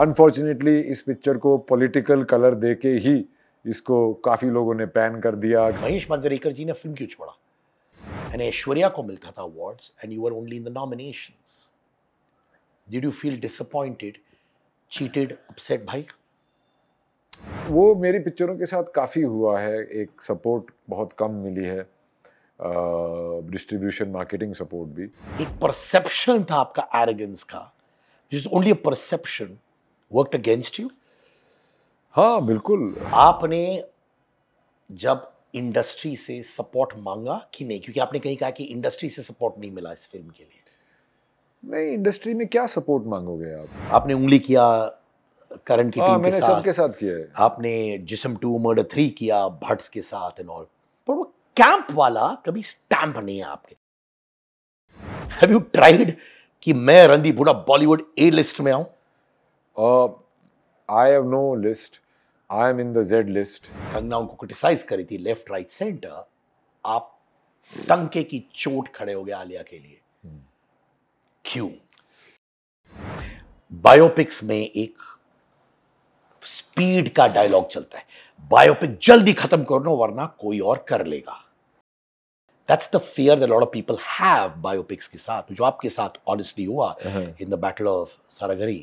Unfortunately इस picture को political colour दे के ही इसको काफ़ी लोगों ने पैन कर दिया महेश मंजरेकर जी ने फिल्म क्यों छोड़ा एंड ऐश्वर्या को मिलता था awards and you are only in the nominations did you feel disappointed cheated upset भाई वो मेरी पिक्चरों के साथ काफ़ी हुआ है एक सपोर्ट बहुत कम मिली है डिस्ट्रीब्यूशन मार्केटिंग सपोर्ट भी एक परसेप्शन था आपका एरगेंस का only a perception worked against you हाँ बिल्कुल आपने जब इंडस्ट्री से सपोर्ट मांगा कि नहीं क्योंकि आपने कहीं कहा कि इंडस्ट्री से सपोर्ट नहीं मिला इस फिल्म के लिए नहीं इंडस्ट्री में क्या सपोर्ट मांगोगे आप आपने उंगली किया करण की टीम हाँ, मैंने के साथ, साथ किया है आपने जिसम टू मर्डर थ्री किया भट्स के साथ एंड ऑल पर वो कैंप वाला कभी स्टैंप नहीं है आपके हैव यू ट्राइड कि मैं रणदीप बॉलीवुड ए लिस्ट में आऊं I have no list I am in the Z list Kangana उनको क्रिटिसाइज करी थी लेफ्ट राइट सेंटर आप टंके की चोट खड़े हो गए आलिया के लिए hmm. क्यों बायोपिक्स में एक स्पीड का डायलॉग चलता है बायोपिक जल्दी खत्म कर लो वरना कोई और कर लेगा that's the fear the lot of people have biopics के साथ जो आपके साथ ऑनेस्टली हुआ in the battle of Saragarhi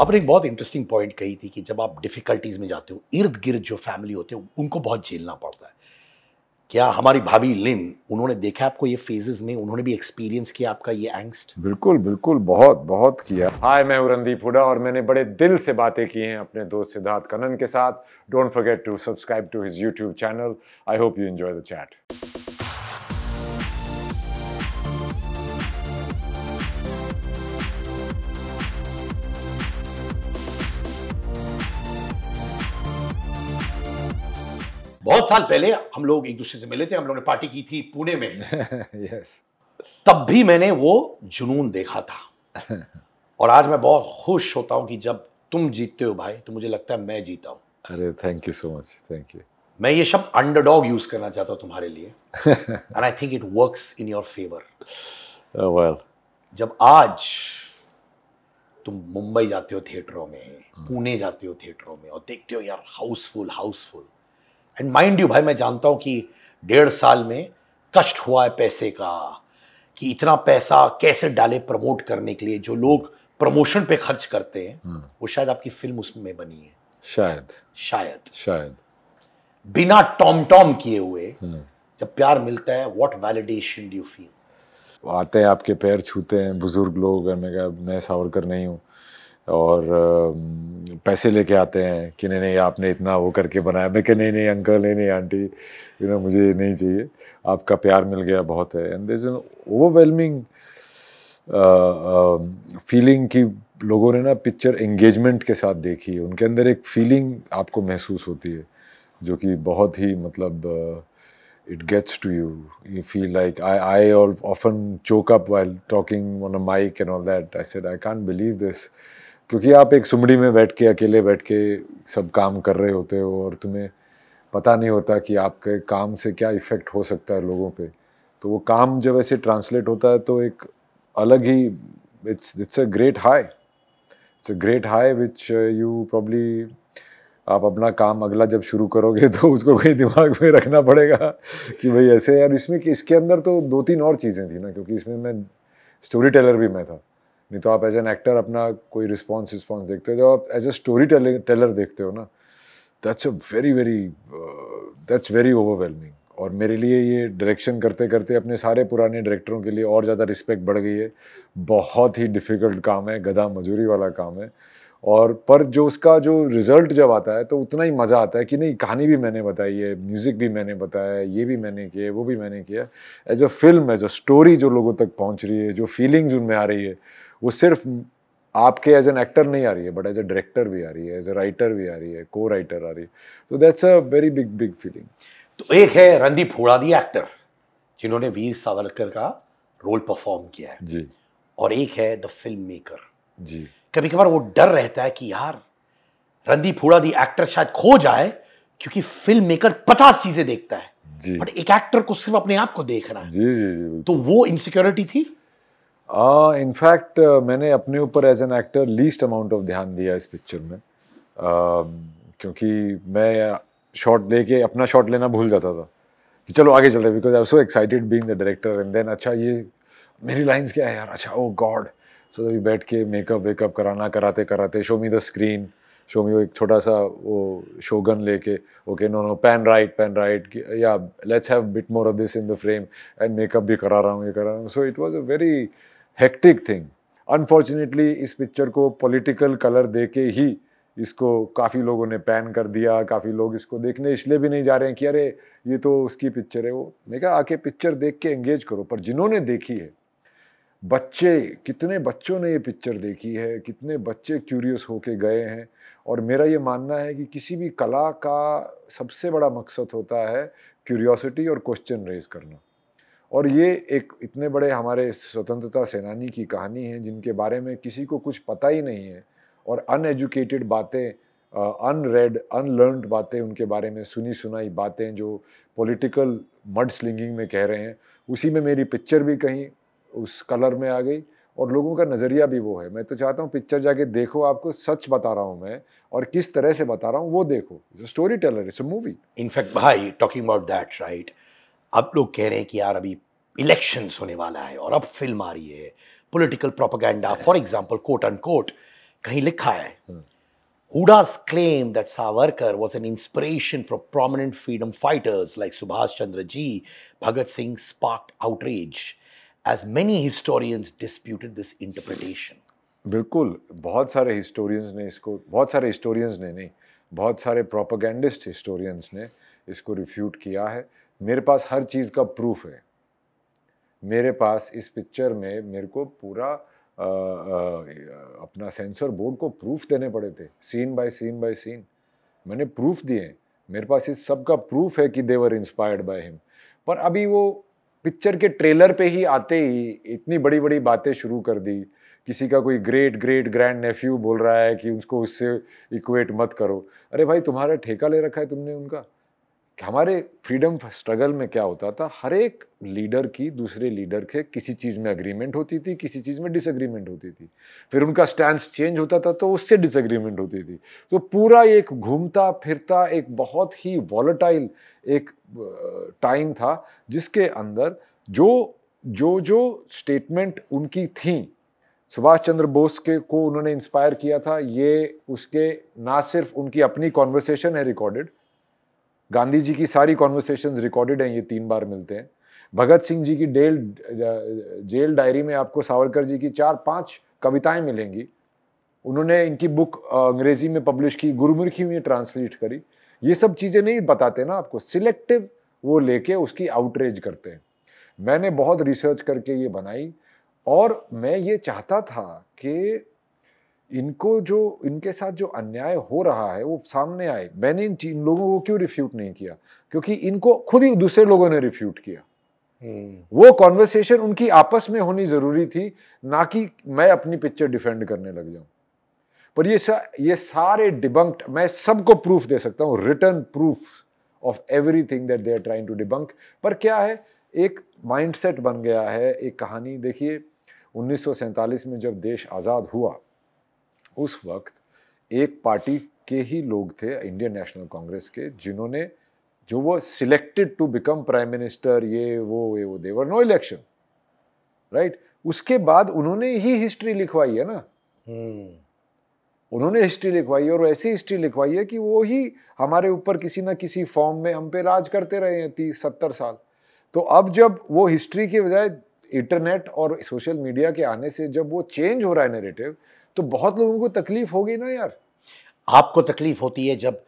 आपने एक बहुत इंटरेस्टिंग पॉइंट कही थी कि जब आप डिफ़िकल्टीज़ में जाते हो इर्द गिर्द जो फैमिली होते हैं उनको बहुत झेलना पड़ता है क्या हमारी भाभी लिन उन्होंने देखा आपको ये फेजेस में उन्होंने भी एक्सपीरियंस किया आपका ये एंगस्ट बिल्कुल बिल्कुल बहुत बहुत किया हाय मैं उरंदीप हुडा और मैंने बड़े दिल से बातें की हैं अपने दोस्त सिद्धार्थ कनन के साथ don't forget to subscribe to his YouTube channel I hope you enjoy the chat बहुत साल पहले हम लोग एक दूसरे से मिले थे हम लोग ने पार्टी की थी पुणे में yes. तब भी मैंने वो जुनून देखा था और आज मैं बहुत खुश होता हूँ कि जब तुम जीतते हो भाई तो मुझे लगता है मैं जीता हूँ अरे thank you so much thank you मैं ये शब्द अंडरडॉग यूज करना चाहता हूँ तुम्हारे लिए and I think it work in your favour well जब आज तुम मुंबई जाते हो थिएटरों में hmm. पुणे जाते हो थिएटरों में और देखते हो यार Housefull Housefull and mind you भाई मैं जानता हूँ कि डेढ़ साल में कष्ट हुआ है पैसे का कि इतना पैसा कैसे डाले प्रमोट करने के लिए जो लोग प्रमोशन पे खर्च करते हैं हम्म। वो शायद आपकी फिल्म उसमें बनी है शायद शायद शायद बिना टॉम टॉम किए हुए हम्म। जब प्यार मिलता है what validation do you feel आते हैं आपके पैर छूते हैं बुजुर्ग लोग मैं सावरकर नहीं हूँ और पैसे लेके आते हैं कि नहीं नहीं आपने इतना वो करके बनाया मैं कह नहीं नहीं अंकल नहीं नहीं आंटी यू नो मुझे नहीं चाहिए आपका प्यार मिल गया बहुत है and this an overwhelming feeling कि लोगों ने ना पिक्चर एंगेजमेंट के साथ देखी है उनके अंदर एक फीलिंग आपको महसूस होती है जो कि बहुत ही मतलब it gets to you you feel like I I all often choke up while talking on a mike and all that I said I can't believe this क्योंकि आप एक सुमड़ी में बैठ के अकेले बैठ के सब काम कर रहे होते हो और तुम्हें पता नहीं होता कि आपके काम से क्या इफ़ेक्ट हो सकता है लोगों पे तो वो काम जब ऐसे ट्रांसलेट होता है तो एक अलग ही it's it's a great high it's a great high which you probably आप अपना काम अगला जब शुरू करोगे तो उसको कहीं दिमाग में रखना पड़ेगा कि भाई ऐसे यार इसमें कि इसके अंदर तो दो तीन और चीज़ें थी ना क्योंकि इसमें मैं स्टोरी टेलर भी मैं था नहीं तो आप एज एन एक्टर अपना कोई रिस्पॉन्स रिस्पॉन्स देखते हो जब आप एज ए स्टोरी टेलर देखते हो ना that's a very very that's very overwhelming और मेरे लिए ये डायरेक्शन करते करते अपने सारे पुराने डायरेक्टरों के लिए और ज़्यादा रिस्पेक्ट बढ़ गई है बहुत ही डिफ़िकल्ट काम है गधा मजूरी वाला काम है और पर जो उसका जो रिज़ल्ट जब आता है तो उतना ही मज़ा आता है कि नहीं कहानी भी मैंने बताई है म्यूज़िक भी मैंने बताया है ये भी मैंने किया है वो भी मैंने किया as a film as a story जो लोगों तक पहुँच रही है जो फीलिंग्स उनमें आ रही है वो सिर्फ आपके एज एन एक्टर नहीं आ रही है बट एज ए डायरेक्टर भी आ रही है एज ए राइटर भी आ रही है को राइटर आ रही है तो that's a very big big feeling तो एक है रणदीप होड़ा दी एक्टर जिन्होंने वीर सावरकर का रोल परफॉर्म किया है जी और एक है द फिल्म मेकर जी कभी कभार वो डर रहता है कि यार रणदीप होड़ा दी एक्टर शायद खो जाए क्योंकि फिल्म मेकर पचास चीजें देखता है बट एक एक्टर को सिर्फ अपने आप को देखना है जी जी जी तो वो इनसिक्योरिटी थी इनफैक्ट uh, uh, मैंने अपने ऊपर as an actor least amount of ध्यान दिया इस पिक्चर में uh, क्योंकि मैं शॉट लेके अपना शॉट लेना भूल जाता था कि चलो आगे चलते because I so excited being the director and then अच्छा ये मेरी लाइंस क्या है यार अच्छा ओ गॉड सो अभी बैठ के मेकअप वेकअप कराना कराते कराते show me the screen show me वो एक छोटा सा वो शोगन लेके okay no no pan right pan right या let's have bit more of this in the frame and makeup भी करा रहा हूँ ये करा रहा हूँ so it was a very hectic thing unfortunately इस पिक्चर को पॉलिटिकल कलर दे के ही इसको काफ़ी लोगों ने पैन कर दिया काफ़ी लोग इसको देखने इसलिए भी नहीं जा रहे हैं कि अरे ये तो उसकी पिक्चर है वो मैं कहा आके पिक्चर देख के एंगेज करो पर जिन्होंने देखी है बच्चे कितने बच्चों ने ये पिक्चर देखी है कितने बच्चे क्यूरियस होके गए हैं और मेरा ये मानना है कि किसी भी कला का सबसे बड़ा मकसद होता है क्यूरियोसिटी और क्वेश्चन रेज करना और ये एक इतने बड़े हमारे स्वतंत्रता सेनानी की कहानी है जिनके बारे में किसी को कुछ पता ही नहीं है और अनएजुकेटेड बातें अनरेड अनलर्नड बातें उनके बारे में सुनी सुनाई बातें जो पॉलिटिकल मड स्लिंगिंग में कह रहे हैं उसी में मेरी पिक्चर भी कहीं उस कलर में आ गई और लोगों का नज़रिया भी वो है मैं तो चाहता हूँ पिक्चर जाके देखो आपको सच बता रहा हूँ मैं और किस तरह से बता रहा हूँ वो देखो it's a story teller it's a movie in fact भाई टॉकिंग अबाउट दैट राइट अब लोग कह रहे हैं कि यार अभी इलेक्शन होने वाला है और अब फिल्म आ रही है political propaganda for example quote and quote कहीं लिखा है Hooda's claim that Savarkar was an inspiration for prominent freedom fighters like Subhash Chandra ji Bhagat Singh spark outrage as many historians disputed this interpretation बिल्कुल बहुत सारे हिस्टोरियंस ने इसको बहुत सारे हिस्टोरियंस ने नहीं बहुत सारे प्रोपोगंडिस्ट हिस्टोरियंस ने इसको रिफ्यूट किया है मेरे पास हर चीज़ का प्रूफ है मेरे पास इस पिक्चर में मेरे को पूरा आ, आ, अपना सेंसर बोर्ड को प्रूफ देने पड़े थे scene by scene by scene मैंने प्रूफ दिए मेरे पास इस सब का प्रूफ है कि देवर इंस्पायर्ड बाय हिम पर अभी वो पिक्चर के ट्रेलर पे ही आते ही इतनी बड़ी बड़ी बातें शुरू कर दी किसी का कोई ग्रेट ग्रेट ग्रैंड नेफ्यू बोल रहा है कि उसको उससे इक्वेट मत करो अरे भाई तुम्हारा ठेका ले रखा है तुमने उनका हमारे फ्रीडम स्ट्रगल में क्या होता था हर एक लीडर की दूसरे लीडर के किसी चीज़ में अग्रीमेंट होती थी किसी चीज़ में डिसएग्रीमेंट होती थी फिर उनका स्टैंड चेंज होता था तो उससे डिसएग्रीमेंट होती थी तो पूरा एक घूमता फिरता एक बहुत ही वॉलेटाइल एक टाइम था जिसके अंदर जो जो जो स्टेटमेंट उनकी थी सुभाष चंद्र बोस के को उन्होंने इंस्पायर किया था ये उसके ना सिर्फ उनकी अपनी कॉन्वर्सेशन है रिकॉर्डेड गांधी जी की सारी कॉन्वर्सेशन रिकॉर्डेड हैं ये तीन बार मिलते हैं भगत सिंह जी की डेल जेल डायरी में आपको सावरकर जी की चार पांच कविताएं मिलेंगी उन्होंने इनकी बुक अंग्रेजी में पब्लिश की गुरुमुखी में ट्रांसलेट करी ये सब चीज़ें नहीं बताते ना आपको सिलेक्टिव वो लेके उसकी आउटरेज करते हैं मैंने बहुत रिसर्च करके ये बनाई और मैं ये चाहता था कि इनको जो इनके साथ जो अन्याय हो रहा है वो सामने आए मैंने इन चीन लोगों को क्यों रिफ्यूट नहीं किया क्योंकि इनको खुद ही दूसरे लोगों ने रिफ्यूट किया हम्म। वो कॉन्वर्सेशन उनकी आपस में होनी जरूरी थी ना कि मैं अपनी पिक्चर डिफेंड करने लग जाऊं पर ये सा, ये सारे डिबंक्ट मैं सबको प्रूफ दे सकता हूँ written proof of everything that they are trying to debunk पर क्या है एक माइंडसेट बन गया है एक कहानी देखिए उन्नीस में जब देश आज़ाद हुआ उस वक्त एक पार्टी के ही लोग थे इंडियन नेशनल कांग्रेस के जिन्होंने जो वो selected to become prime minister ये वो ये वो देवर नो इलेक्शन राइट उसके बाद उन्होंने ही हिस्ट्री लिखवाई है ना hmm. उन्होंने हिस्ट्री लिखवाई है और ऐसी हिस्ट्री लिखवाई है कि वो ही हमारे ऊपर किसी ना किसी फॉर्म में हम पे राज करते रहे हैं तीस सत्तर साल तो अब जब वो हिस्ट्री के बजाय इंटरनेट और सोशल मीडिया के आने से जब वो चेंज हो रहा है नेरेटिव तो बहुत लोगों को तकलीफ होगी ना यार आपको तकलीफ होती है जब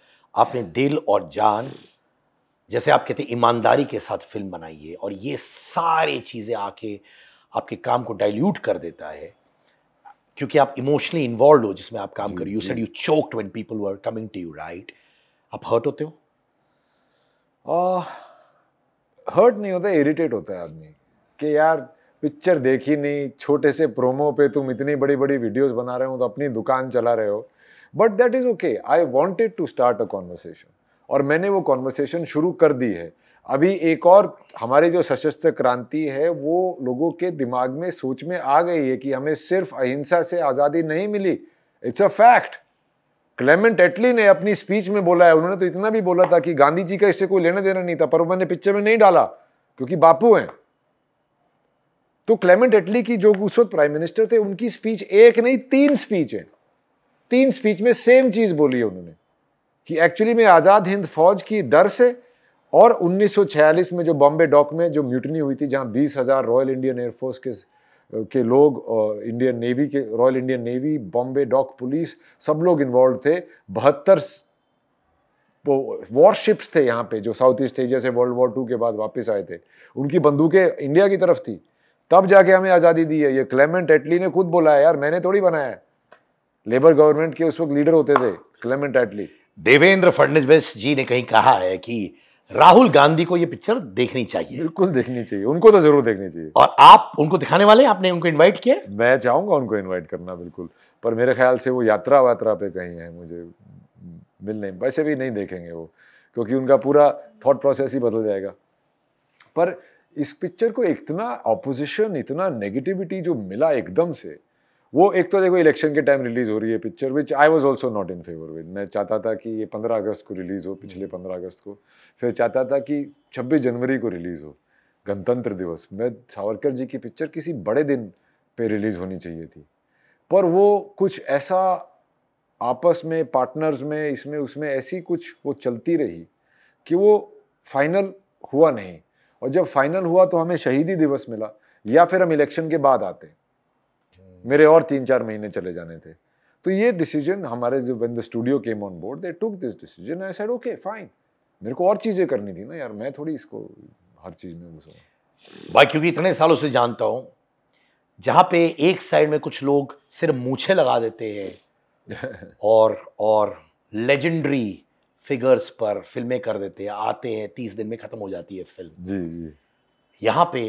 आपने दिल और जान जैसे आप कहते हैं ईमानदारी के साथ फिल्म बनाई है और ये सारी चीज़ें आके आपके काम को डाइल्यूट कर देता है क्योंकि आप इमोशनली इन्वॉल्व हो जिसमें आप काम कर you said you choked when people were coming to you right आप हर्ट होते हो हर्ट uh, नहीं होता इरिटेट होता है आदमी कि यार पिक्चर देखी नहीं छोटे से प्रोमो पे तुम इतनी बड़ी बड़ी वीडियोस बना रहे हो तो अपनी दुकान चला रहे हो but that is okay I wanted to start a conversation और मैंने वो कॉन्वर्सेशन शुरू कर दी है अभी एक और हमारी जो सशस्त्र क्रांति है वो लोगों के दिमाग में सोच में आ गई है कि हमें सिर्फ अहिंसा से आज़ादी नहीं मिली it's a fact Clement Attlee ने अपनी स्पीच में बोला है उन्होंने तो इतना भी बोला था कि गांधी जी का इससे कोई लेना देना नहीं था पर मैंने पिक्चर में नहीं डाला क्योंकि बापू हैं तो क्लेमेंट एटली की जो उस प्राइम मिनिस्टर थे उनकी स्पीच एक नहीं तीन स्पीच है तीन स्पीच में सेम चीज़ बोली है उन्होंने कि एक्चुअली में आज़ाद हिंद फौज की डर से और 1946 में जो बॉम्बे डॉक में जो म्यूटनी हुई थी जहां 20,000 रॉयल इंडियन एयरफोर्स के के लोग और इंडियन नेवी के royal Indian navy Bombay dock police सब लोग इन्वॉल्व थे बहत्तर वॉरशिप्स थे यहाँ पे जो साउथ ईस्ट एशिया से वर्ल्ड वॉर टू के बाद वापस आए थे उनकी बंदूकें इंडिया की तरफ थी तब जाके हमें आज़ादी दी है ये क्लेमेंट एटली ने खुद बोला है यार मैंने थोड़ी बनाया है लेबर गवर्नमेंट के उस वक्त लीडर होते थे क्लेमेंट एटली देवेंद्र फडणवीस जी ने कहीं कहा है कि राहुल गांधी को ये पिक्चर देखनी चाहिए बिल्कुल देखनी चाहिए उनको तो जरूर देखनी चाहिए और आप उनको दिखाने वाले आपने उनको इनवाइट किया मैं चाहूंगा उनको इनवाइट करना बिल्कुल पर मेरे ख्याल से वो यात्रा वात्रा पे कहीं है मुझे मिल नहीं वैसे भी नहीं देखेंगे वो क्योंकि उनका पूरा थॉट प्रोसेस ही बदल जाएगा पर इस पिक्चर को इतना ऑपोजिशन इतना नेगेटिविटी जो मिला एकदम से वो एक तो देखो इलेक्शन के टाइम रिलीज़ हो रही है picture which I was also not in favour with मैं चाहता था कि ये पंद्रह अगस्त को रिलीज़ हो पिछले हम्म। पंद्रह अगस्त को फिर चाहता था कि छब्बीस जनवरी को रिलीज़ हो गणतंत्र दिवस मैं सावरकर जी की पिक्चर किसी बड़े दिन पे रिलीज़ होनी चाहिए थी पर वो कुछ ऐसा आपस में पार्टनर्स में इसमें उसमें ऐसी कुछ वो चलती रही कि वो फाइनल हुआ नहीं और जब फाइनल हुआ तो हमें शहीदी दिवस मिला या फिर हम इलेक्शन के बाद आते मेरे और तीन चार महीने चले जाने थे तो ये डिसीजन हमारे जो when the studio came on board they took this decision I said okay fine मेरे को और चीज़ें करनी थी ना यार मैं थोड़ी इसको हर चीज़ में घुसा भाई क्योंकि इतने सालों से जानता हूँ जहाँ पे एक साइड में कुछ लोग सिर्फ मूछे लगा देते हैं और और लेजेंडरी फिगर्स पर फिल्में कर देते हैं आते हैं तीस दिन में ख़त्म हो जाती है फिल्म जी जी यहाँ पे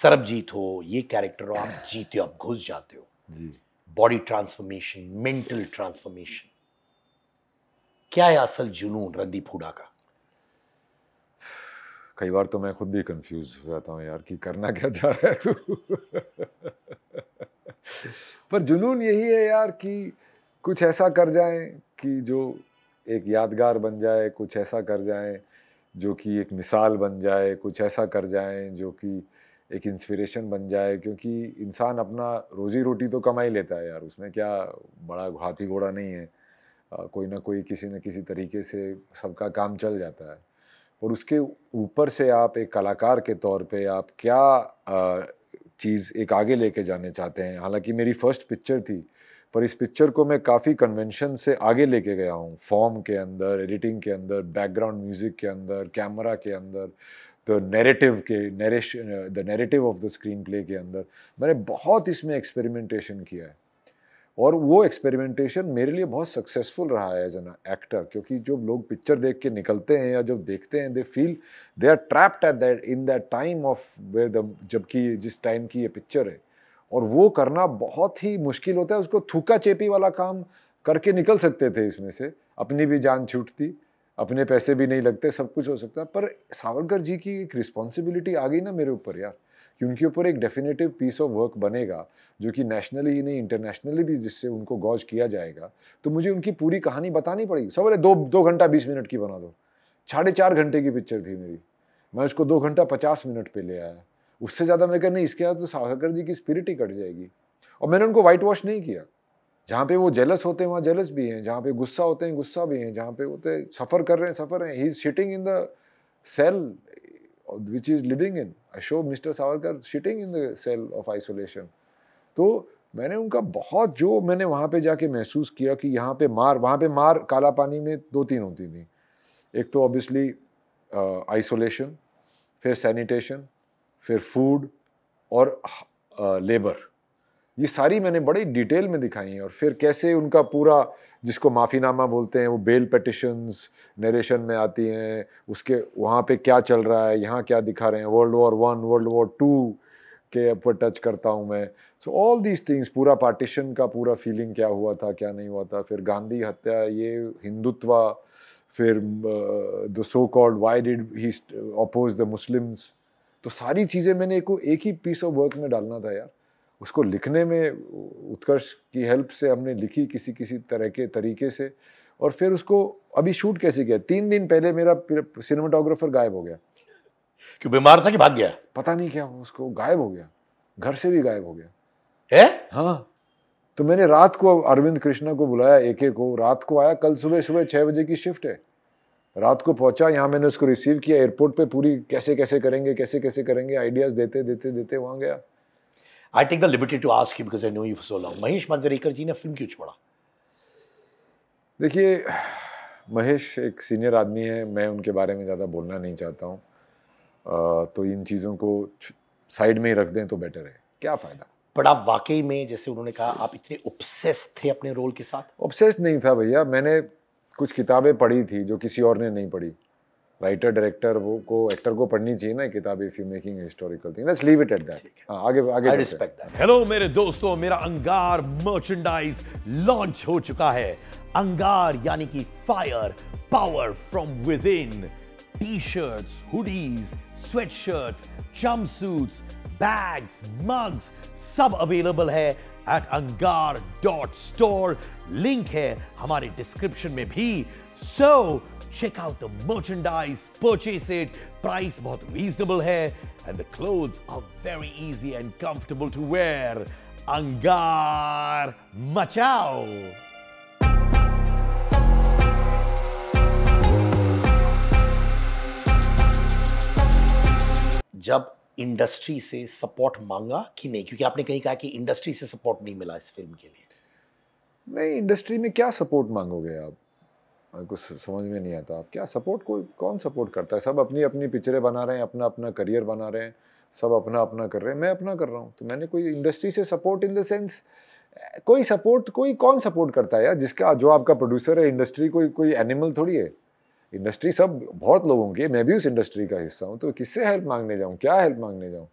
सरबजीत हो ये कैरेक्टर हो आप जीते हो आप घुस जाते हो जी बॉडी ट्रांसफॉर्मेशन मेंटल ट्रांसफॉर्मेशन क्या है असल जुनून रणदीप हुडा का कई बार तो मैं खुद भी कंफ्यूज हो जाता हूँ यार कि करना क्या चाह रहा है तू पर जुनून यही है यार कि कुछ ऐसा कर जाए कि जो एक यादगार बन जाए कुछ ऐसा कर जाए जो कि एक मिसाल बन जाए कुछ ऐसा कर जाए जो कि एक इंस्पिरेशन बन जाए क्योंकि इंसान अपना रोज़ी रोटी तो कमा ही लेता है यार उसमें क्या बड़ा हाथी घोड़ा नहीं है कोई ना कोई किसी न किसी तरीके से सबका काम चल जाता है और उसके ऊपर से आप एक कलाकार के तौर पे आप क्या चीज़ एक आगे लेके जाने चाहते हैं हालांकि मेरी फ़र्स्ट पिक्चर थी पर इस पिक्चर को मैं काफ़ी कन्वेंशन से आगे लेके गया हूँ फॉर्म के अंदर एडिटिंग के अंदर बैकग्राउंड म्यूजिक के अंदर कैमरा के अंदर द नैरेटिव के the narrative of the screenplay के अंदर मैंने बहुत इसमें एक्सपेरिमेंटेशन किया है और वो एक्सपेरिमेंटेशन मेरे लिए बहुत सक्सेसफुल रहा है एज एन एक्टर क्योंकि जो लोग पिक्चर देख के निकलते हैं या जब देखते हैं they feel they are trapped at that in that time of where the जबकि जिस टाइम की ये पिक्चर है और वो करना बहुत ही मुश्किल होता है उसको थूका चेपी वाला काम करके निकल सकते थे इसमें से अपनी भी जान छूटती अपने पैसे भी नहीं लगते सब कुछ हो सकता पर सावरकर जी की एक रिस्पॉन्सिबिलिटी आ गई ना मेरे ऊपर यार कि उनके ऊपर एक डेफिनेटिव पीस ऑफ वर्क बनेगा जो कि नेशनली ही नहीं इंटरनेशनली भी जिससे उनको गौज किया जाएगा तो मुझे उनकी पूरी कहानी बतानी पड़ेगी सब अरे दो दो घंटा बीस मिनट की बना दो साढ़े चार घंटे की पिक्चर थी मेरी मैं उसको दो घंटा पचास मिनट पे ले आया उससे ज़्यादा मैं कहा नहीं इसके बाद तो सावरकर जी की स्पिरिट ही कट जाएगी और मैंने उनको वाइट वॉश नहीं किया जहाँ पे वो जेलस होते हैं वहाँ जेलस भी हैं जहाँ पे गुस्सा होते हैं गुस्सा भी हैं जहाँ पे होते तो हैं सफ़र कर रहे हैं सफ़र हैं ही is sitting in the cell which is living in I show mister Savarkar sitting in the cell of isolation तो मैंने उनका बहुत जो मैंने वहाँ पे जाके महसूस किया कि यहाँ पे मार वहाँ पे मार काला पानी में दो तीन होती थी एक तो ऑब्वियसली आइसोलेशन uh, फिर सैनिटेशन फिर फूड और लेबर ये सारी मैंने बड़े डिटेल में दिखाई हैं और फिर कैसे उनका पूरा जिसको माफ़ीनामा बोलते हैं वो बेल पटिशंस नरेशन में आती हैं उसके वहाँ पे क्या चल रहा है यहाँ क्या दिखा रहे हैं world war one world war two के ऊपर टच करता हूँ मैं सो ऑल दीज थिंग्स पूरा पार्टीशन का पूरा फीलिंग क्या हुआ था क्या नहीं हुआ था फिर गांधी हत्या ये हिंदुत्वा फिर the so called why did he oppose the Muslims तो सारी चीज़ें मैंने को एक ही पीस ऑफ वर्क में डालना था यार उसको लिखने में उत्कर्ष की हेल्प से हमने लिखी किसी किसी तरह के तरीके से और फिर उसको अभी शूट कैसे किया तीन दिन पहले मेरा सिनेमाटोग्राफर गायब हो गया क्यों बीमार था कि भाग गया पता नहीं क्या उसको गायब हो गया घर से भी गायब हो गया है हाँ तो मैंने रात को अरविंद कृष्णा को बुलाया एके को रात को आया कल सुबह सुबह छः बजे की शिफ्ट है रात को पहुंचा यहाँ मैंने उसको रिसीव किया एयरपोर्ट पे पूरी कैसे कैसे करेंगे कैसे कैसे करेंगे आइडियाज़ देते देते देते वहाँ गया I take the liberty to ask you because I know you so long Mahesh Manjrekar ji ने फिल्म क्यों छोड़ा देखिए महेश एक सीनियर आदमी है मैं उनके बारे में ज़्यादा बोलना नहीं चाहता हूँ तो इन चीज़ों को साइड में ही रख दें तो बेटर है क्या फ़ायदा बट आप वाकई में जैसे उन्होंने कहा आप इतने ओबसेस थे अपने रोल के साथ ओबसेस नहीं था भैया मैंने कुछ किताबें पढ़ी थी जो किसी और ने नहीं पढ़ी राइटर डायरेक्टर वो को एक्टर को पढ़नी चाहिए ना किताब if you making historical thing let's leave it at that आगे आगे रिस्पेक्ट दैट हेलो मेरे दोस्तों मेरा अंगार मर्चेंडाइज लॉन्च हो चुका है अंगार यानी कि fire power from within T-shirts hoodies sweatshirts jumpsuits bags mugs सब अवेलेबल है at Angaar dot store link है हमारे डिस्क्रिप्शन में भी so check out the merchandise purchase it price बहुत रीजनेबल है and the clothes are very easy and comfortable to wear Angaar मचाओ जब इंडस्ट्री से सपोर्ट मांगा कि नहीं क्योंकि आपने कहीं कहा कि इंडस्ट्री से सपोर्ट नहीं मिला इस फिल्म के लिए नहीं इंडस्ट्री में क्या सपोर्ट मांगोगे आप कुछ समझ में नहीं आता आप क्या सपोर्ट कोई कौन सपोर्ट करता है सब अपनी अपनी पिक्चरें बना रहे हैं अपना अपना करियर बना रहे हैं सब अपना अपना कर रहे हैं मैं अपना कर रहा हूँ तो मैंने कोई इंडस्ट्री से सपोर्ट इन द सेंस कोई सपोर्ट कोई कौन सपोर्ट करता है यार जिसका जो आपका प्रोड्यूसर है इंडस्ट्री कोई कोई एनिमल थोड़ी है इंडस्ट्री सब बहुत लोगों की मैं भी उस इंडस्ट्री का हिस्सा हूँ तो किससे हेल्प मांगने जाऊँ क्या हेल्प मांगने जाऊँ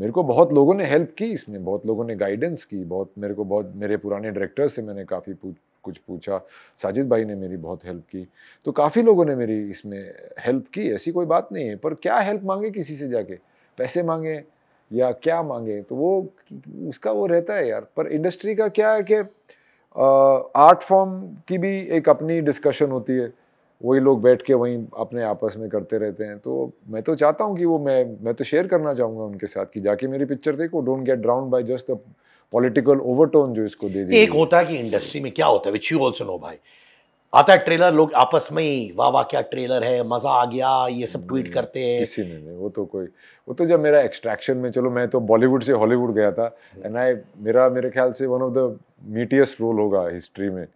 मेरे को बहुत लोगों ने हेल्प की इसमें बहुत लोगों ने गाइडेंस की बहुत मेरे को बहुत मेरे पुराने डायरेक्टर से मैंने काफ़ी पूछ कुछ पूछा साजिद भाई ने मेरी बहुत हेल्प की तो काफ़ी लोगों ने मेरी इसमें हेल्प की ऐसी कोई बात नहीं है पर क्या हेल्प मांगे किसी से जाके पैसे मांगे या क्या मांगे तो वो उसका वो रहता है यार पर इंडस्ट्री का क्या है कि आर्ट फॉर्म की भी एक अपनी डिस्कशन होती है वही लोग बैठ के वहीं अपने आपस में करते रहते हैं तो मैं तो चाहता हूँ कि वो मैं मैं तो शेयर करना चाहूँगा उनके साथ कि जाके मेरी पिक्चर देखो don't get drowned by just the political overtone जो इसको दे दी एक होता है कि इंडस्ट्री में क्या होता है विच यू ऑल्सो नो भाई आता है ट्रेलर लोग आपस में ही वाह वाह क्या ट्रेलर है मज़ा आ गया ये सब ट्वीट करते हैं किसी ने नहीं वो तो कोई वो तो जब मेरा एक्सट्रैक्शन में चलो मैं तो बॉलीवुड से हॉलीवुड गया था एंड आई मेरा मेरे ख्याल से one of the meatiest role होगा हिस्ट्री में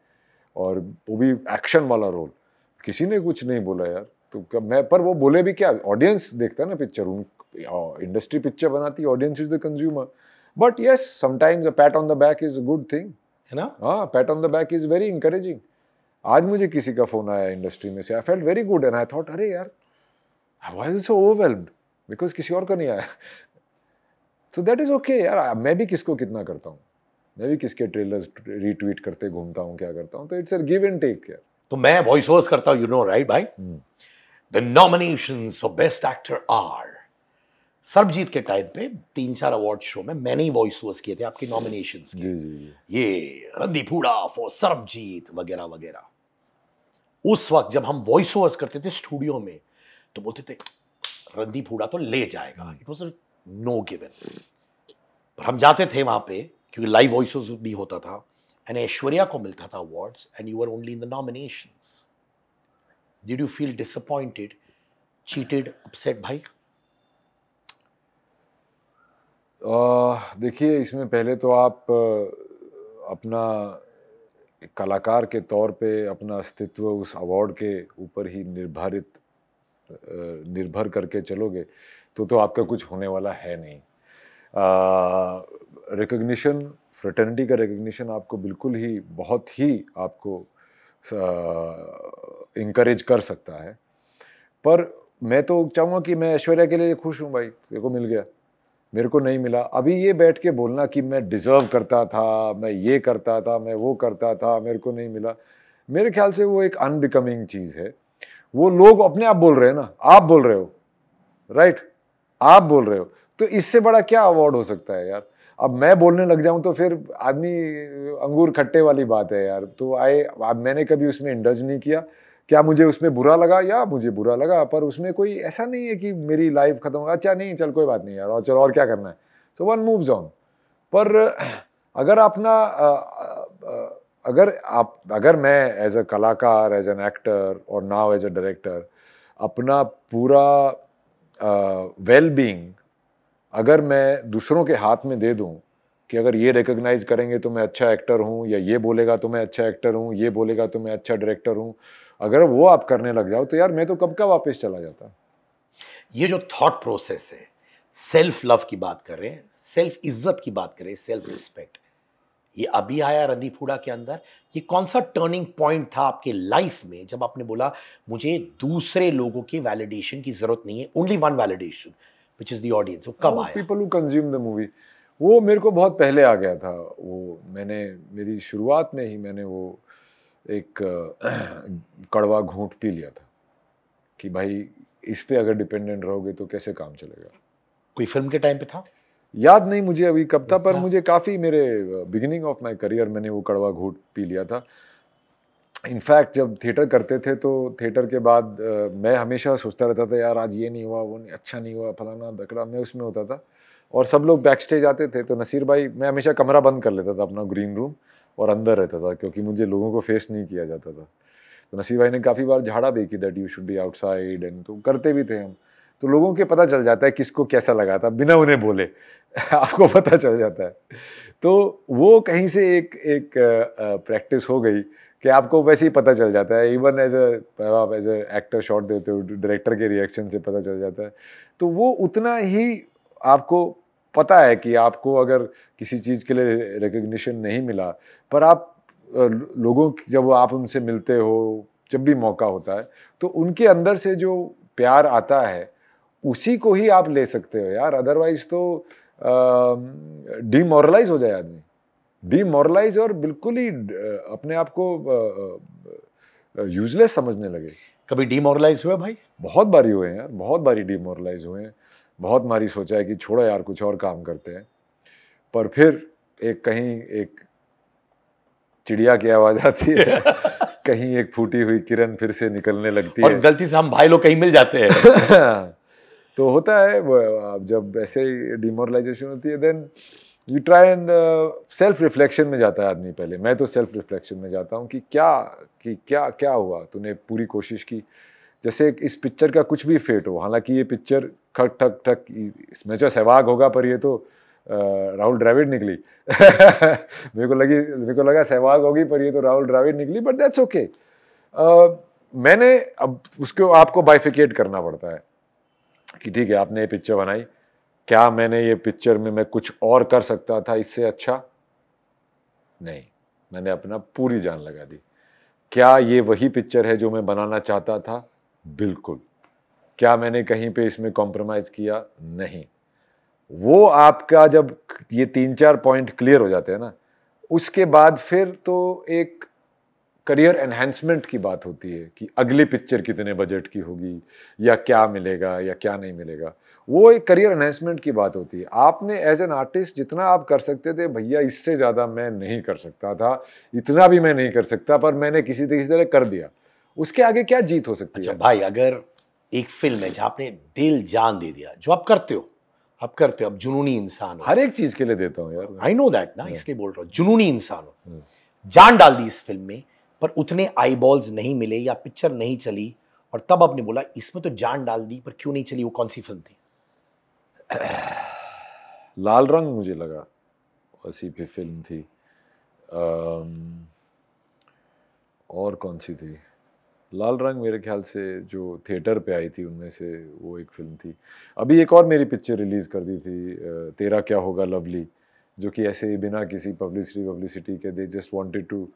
और वो भी एक्शन वाला रोल किसी ने कुछ नहीं बोला यार तो कब मैं पर वो बोले भी क्या ऑडियंस देखता है ना पिक्चर उन इंडस्ट्री पिक्चर बनाती है audience is the consumer but yes sometimes a pat on the back is a good thing है ना हाँ pat on the back is very encouraging आज मुझे किसी का फोन आया इंडस्ट्री में से I felt very good and I thought अरे यार I was so overwhelmed because किसी और का नहीं आया तो दैट इज़ ओके यार मैं भी किसको कितना करता हूँ मैं भी किसके ट्रेलर्स रीट्वीट करते घूमता हूँ क्या करता हूँ तो it's a give and take यार तो मैं वॉइस ओवर्स करता हूं यू नो राइट भाई the nomination for best actor are Sarbjit के टाइम पे तीन चार अवार्ड शो में मैंने ही वॉइस ओवर्स किए थे आपके नॉमिनेशन ये रंदी फूडा फॉर सरबजीत वगैरह वगैरह उस वक्त जब हम वॉइस ओवर्स करते थे स्टूडियो में तो बोलते थे रंदी फूडा तो ले जाएगा इट वॉज नो गिवन पर हम जाते थे वहां पे क्योंकि लाइव वॉइस भी होता था एंड ऐश्वर्या को मिलता था awards and you are only in the nominations did you feel disappointed cheated upset भाई देखिए इसमें पहले तो आप uh, अपना कलाकार के तौर पे अपना अस्तित्व उस अवार्ड के ऊपर ही निर्धारित uh, निर्भर करके चलोगे तो तो आपका कुछ होने वाला है नहीं रिकग्निशन uh, फ्रटर्निटी का रिकग्निशन आपको बिल्कुल ही बहुत ही आपको इंकरेज कर सकता है पर मैं तो चाहूँगा कि मैं ऐश्वर्या के लिए खुश हूँ भाई मेरे को मिल गया मेरे को नहीं मिला अभी ये बैठ के बोलना कि मैं डिज़र्व करता था मैं ये करता था मैं वो करता था मेरे को नहीं मिला मेरे ख्याल से वो एक अनबिकमिंग चीज़ है वो लोग अपने आप बोल रहे हैं ना आप बोल रहे हो राइट आप बोल रहे हो तो इससे बड़ा क्या अवार्ड हो सकता है यार अब मैं बोलने लग जाऊँ तो फिर आदमी अंगूर खट्टे वाली बात है यार तो आए अब मैंने कभी उसमें इंडज नहीं किया क्या मुझे उसमें बुरा लगा या मुझे बुरा लगा पर उसमें कोई ऐसा नहीं है कि मेरी लाइफ ख़त्म हो अच्छा नहीं चल कोई बात नहीं यार और चलो और क्या करना है सो वन मूव ऑन पर अगर अपना अगर आप अगर मैं एज अ कलाकार एज एन एक्टर और नाउ एज अ डायरेक्टर अपना पूरा वेल बींग अगर मैं दूसरों के हाथ में दे दूं कि अगर ये रिकोगनाइज करेंगे तो मैं अच्छा एक्टर हूँ या ये बोलेगा तो मैं अच्छा एक्टर हूँ ये बोलेगा तो मैं अच्छा डायरेक्टर हूँ अगर वो आप करने लग जाओ तो यार मैं तो कब का वापस चला जाता ये जो थॉट प्रोसेस है सेल्फ लव की बात कर रहे हैं सेल्फ इज्जत की बात करें सेल्फ रिस्पेक्ट ये अभी आया रदीप हुडा के अंदर ये कौन सा टर्निंग पॉइंट था आपके लाइफ में जब आपने बोला मुझे दूसरे लोगों की वैलिडेशन की जरूरत नहीं है only one validation which is the audience वो कब oh, आया people who consume the movie वो मेरे को बहुत पहले आ गया था वो मैंने मेरी शुरुआत में ही मैंने वो एक कड़वा घूट पी लिया था कि भाई इस पे अगर डिपेंडेंट रहोगे तो कैसे काम चलेगा कोई फिल्म के टाइम पे था याद नहीं मुझे अभी कब था पर अच्छा। मुझे काफ़ी मेरे बिगिनिंग ऑफ माय करियर मैंने वो कड़वा घूट पी लिया था इनफैक्ट जब थिएटर करते थे तो थिएटर के बाद मैं हमेशा सोचता रहता था यार आज ये नहीं हुआ वो नहीं अच्छा नहीं हुआ फलाना दकड़ा मैं उसमें होता था और सब लोग बैक स्टेज आते थे तो नसीर भाई मैं हमेशा कमरा बंद कर लेता था अपना ग्रीन रूम और अंदर रहता था क्योंकि मुझे लोगों को फेस नहीं किया जाता था तो नसीर भाई ने काफ़ी बार झाड़ा भी की that you should be outside and तो करते भी थे हम तो लोगों के पता चल जाता है किसको कैसा लगा था बिना उन्हें बोले आपको पता चल जाता है तो वो कहीं से एक एक प्रैक्टिस हो गई कि आपको वैसे ही पता चल जाता है इवन एज आप एज एक्टर शॉट देते हो डायरेक्टर के रिएक्शन से पता चल जाता है तो वो उतना ही आपको पता है कि आपको अगर किसी चीज़ के लिए रिकग्निशन नहीं मिला पर आप लोगों जब आप उनसे मिलते हो जब भी मौका होता है तो उनके अंदर से जो प्यार आता है उसी को ही आप ले सकते हो यार अदरवाइज़ तो डिमोरलाइज हो जाए आदमी डीमोरलाइज और बिल्कुल ही अपने आप को यूजलेस समझने लगे कभी डीमोरलाइज हुआ भाई बहुत बारी हुए हैं यार बहुत बारी डीमोरलाइज हुए हैं बहुत मारी सोचा है कि छोड़ो यार कुछ और काम करते हैं पर फिर एक कहीं एक चिड़िया की आवाज आती है कहीं एक फूटी हुई किरण फिर से निकलने लगती और है गलती से हम भाई लोग कहीं मिल जाते हैं तो होता है जब ऐसे डिमोरलाइजेशन होती है then you try and self reflection में जाता है आदमी पहले मैं तो सेल्फ रिफ्लेक्शन में जाता हूँ कि क्या कि क्या क्या हुआ तूने पूरी कोशिश की जैसे इस पिक्चर का कुछ भी फेट हो हालांकि ये पिक्चर खट ठक ठक इसमें जो सहवाग होगा पर ये तो राहुल ड्राविड निकली मेरे को लगी मेरे को लगा सहवाग होगी पर ये तो राहुल ड्राविड निकली बट दैट्स ओके मैंने अब उसको आपको बाइफिकेट करना पड़ता है कि ठीक है आपने ये पिक्चर बनाई क्या मैंने ये पिक्चर में मैं कुछ और कर सकता था इससे अच्छा नहीं मैंने अपना पूरी जान लगा दी क्या ये वही पिक्चर है जो मैं बनाना चाहता था बिल्कुल क्या मैंने कहीं पे इसमें कॉम्प्रोमाइज़ किया नहीं वो आपका जब ये तीन चार पॉइंट क्लियर हो जाते हैं ना उसके बाद फिर तो एक करियर एनहेंसमेंट की बात होती है कि अगली पिक्चर कितने बजट की होगी या क्या मिलेगा या क्या नहीं मिलेगा वो एक करियर एनहेंसमेंट की बात होती है आपने एज एन आर्टिस्ट जितना आप कर सकते थे भैया इससे ज़्यादा मैं नहीं कर सकता था इतना भी मैं नहीं कर सकता पर मैंने किसी किसी तरह कर दिया उसके आगे क्या जीत हो सकती अच्छा, है भाई अगर एक फिल्म है जहाँ आपने दिल जान दे दिया जो आप करते हो आप करते हो आप जुनूनी इंसान हो हर एक चीज़ के लिए देता हूँ यार आई नो दैट ना इसलिए बोल रहा हूँ जुनूनी इंसान हो hmm. जान डाल दी इस फिल्म में पर उतने आई बॉल्स नहीं मिले या पिक्चर नहीं चली और तब आपने बोला इसमें तो जान डाल दी पर क्यों नहीं चली वो कौन सी फिल्म थी लाल रंग मुझे लगा ऐसी भी फिल्म थी आम, और कौन सी थी लाल रंग मेरे ख्याल से जो थिएटर पे आई थी उनमें से वो एक फिल्म थी अभी एक और मेरी पिक्चर रिलीज़ कर दी थी तेरा क्या होगा लवली जो कि ऐसे ही बिना किसी पब्लिसिटी पब्लिसिटी के they just wanted to